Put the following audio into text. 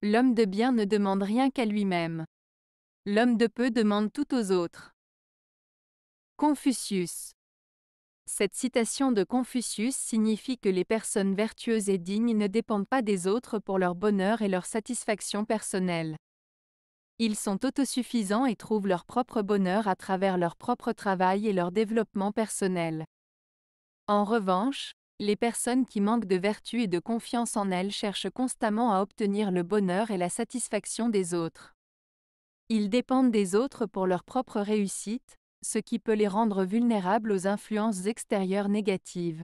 L'homme de bien ne demande rien qu'à lui-même. L'homme de peu demande tout aux autres. Confucius. Cette citation de Confucius signifie que les personnes vertueuses et dignes ne dépendent pas des autres pour leur bonheur et leur satisfaction personnelle. Ils sont autosuffisants et trouvent leur propre bonheur à travers leur propre travail et leur développement personnel. En revanche, les personnes qui manquent de vertu et de confiance en elles cherchent constamment à obtenir le bonheur et la satisfaction des autres. Ils dépendent des autres pour leur propre réussite, ce qui peut les rendre vulnérables aux influences extérieures négatives.